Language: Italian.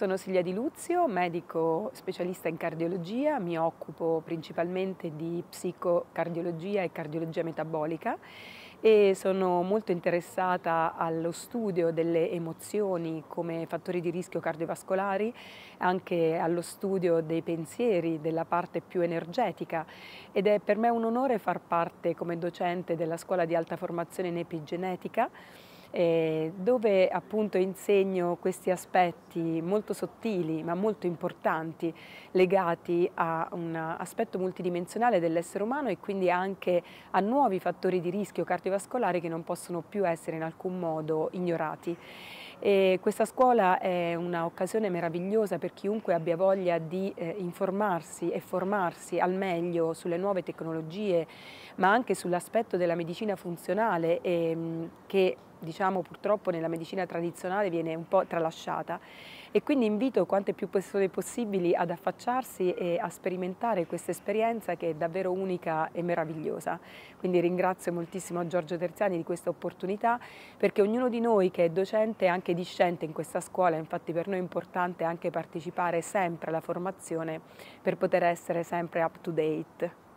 Sono Silvia Di Luzio, medico specialista in cardiologia, mi occupo principalmente di psicocardiologia e cardiologia metabolica e sono molto interessata allo studio delle emozioni come fattori di rischio cardiovascolari, anche allo studio dei pensieri, della parte più energetica ed è per me un onore far parte come docente della scuola di alta formazione in epigenetica eh, dove appunto insegno questi aspetti molto sottili ma molto importanti legati a un aspetto multidimensionale dell'essere umano e quindi anche a nuovi fattori di rischio cardiovascolare che non possono più essere in alcun modo ignorati. E questa scuola è un'occasione meravigliosa per chiunque abbia voglia di eh, informarsi e formarsi al meglio sulle nuove tecnologie, ma anche sull'aspetto della medicina funzionale eh, che diciamo purtroppo nella medicina tradizionale viene un po' tralasciata e quindi invito quante più persone possibili ad affacciarsi e a sperimentare questa esperienza che è davvero unica e meravigliosa. Quindi ringrazio moltissimo Giorgio Terziani di questa opportunità perché ognuno di noi che è docente e anche discente in questa scuola, infatti per noi è importante anche partecipare sempre alla formazione per poter essere sempre up to date.